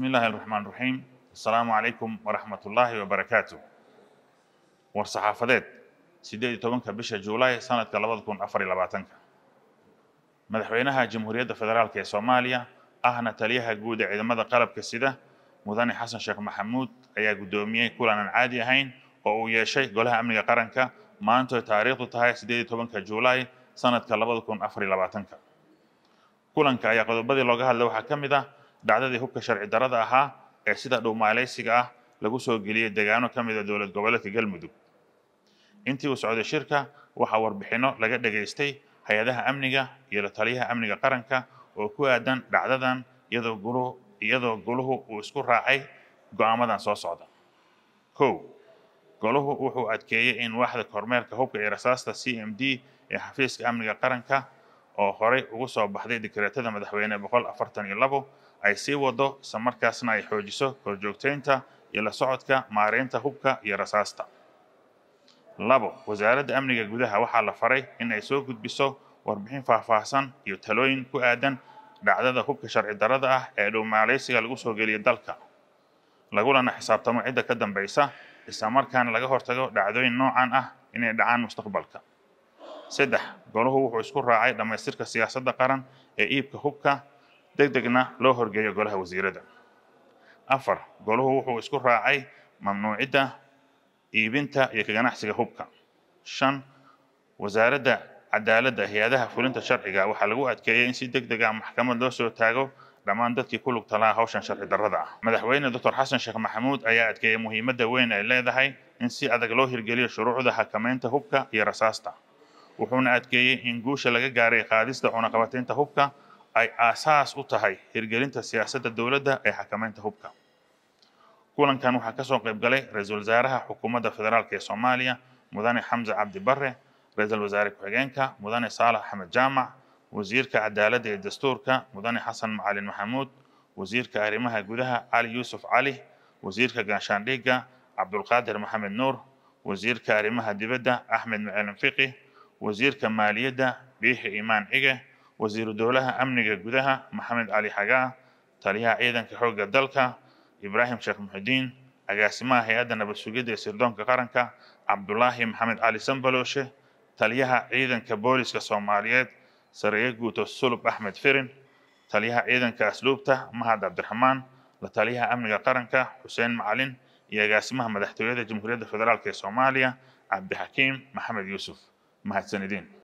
بسم الله الرحمن الرحيم السلام عليكم ورحمة الله وبركاته ورصحافدات سيدي توبنك بشا جولاي سنة لبضكم أفري لباتنك مدحوينها جمهورية فدرالك سوماليا أهنا تليها جودة إذا ماذا قلب كسيدة مدني حسن شيخ محمود أيا قدومية كلنا عادي هين oo uu yeeshay golaha amniga qaranka maanto taariikhdu tahay sideed iyo tobanka juulaay sanadka labada kun afar iyo labaatanka kulanka ayaa qodobadii looga hadlay waxaa ka mid ah dhacdadii hubka sharci darada ahaa ee sida dhuumaalaysiga ah lagu soo geliyey degaano ka mid a ah dowlad goboleedka galmudug intii uu socday shirka waxaa warbixinno laga dhagaystay hay-adaha amniga iyo la taliyaha amniga qaranka oo ku aadan dhacdadan iyadoo goluhu uu isku raacay go-aamadan soo socda kow goluhu wuxuu adkeeyey in waaxda kormeerka hubka iyo rasaasta c m d ee xafiiska amniga qaranka oo horay ugu soo baxday dikreetada madaxweyne boqol afartan iyo labo ay sii wado isla markaasna ay xoojiso korjoogtaynta iyo la socodka maaraynta hubka iyo rasaasta labo wasaaradda amniga gudaha waxaa la faray in ay soo gudbiso warbixin faahfaahsan iyo talooyin ku aadan dhacdada hubka sharci darada ah ee dhowmaalaysiga lagu soo geliya dalka lagulana xisaabtamo cidda ka dambaysa isla markaana laga hortago dhacdooyin noocan ah inay dhacaan mustaqbalka saddex goluhu wuxuu isku raacay dhammaystirka siyaasadda qaran ee iibka hubka degdegna loo horgeeyo golaha wasiirada afar golahu wuxuu isku raacay mamnuucidda iibinta iyo ka ganacsiga hubka shan wasaaradda cadaaladda hay-adaha fulinta sharciga waxaa lagu adkeeyey in si deg deg ah maxkamad loo soo taago dhammaan dadkii ku lug talaa hawshan sharci darrada ah madaxweyne doctor xasan sheekh maxamuud ayaa adkeeyey muhiimadda weyn ay leedahay in si adag loo hirgeliyo shuruucda xakamaynta hubka iyo rasaasta wuxuuna adkeeyey in guusha laga gaaray qaadista cunaqabataynta hubka ay aasaas u tahay hirgelinta siyaasadda dowladda ee xakamaynta hubka kulankan waxaa ka soo qayb galay ra-iisul wasaaraha xukuumadda federaalk ee soomaaliya mudane xamse cabdi barre ra-iisul wasaare ku-xigeenka mudane saalax axmed jaamac wasiirka cadaaladda iyo dastuurka mudane xasan macalin maxamuud wasiirka arrimaha gudaha cali yuusuf cali wasiirka gaashaandhiga cabdulqaadir maxamed nuur wasiirka arrimaha dibadda axmed macalin fiqi wasiirka maaliyadda biixi imaan cige wasiiru dowlaha amniga gudaha maxamed cali xagaah taliyaha ciidanka xoogga dalka ibraahim sheekh muxudiin agaasimaha hay-adda nabad sugidda ee sirdoonka qaranka cabdulaahi maxamed cali sambalooshe taliyaha ciidanka booliska soomaaliyeed sareye guuto sulub axmed firin taliyaha ciidanka asluubta mahad cabdiraxmaan la taliyaha amniga qaranka xuseen macalin iyo agaasimaha madaxtooyada jamhuuriyadda federaalk ee soomaaliya cabdixakiim maxamed yuusuf mahadsanidin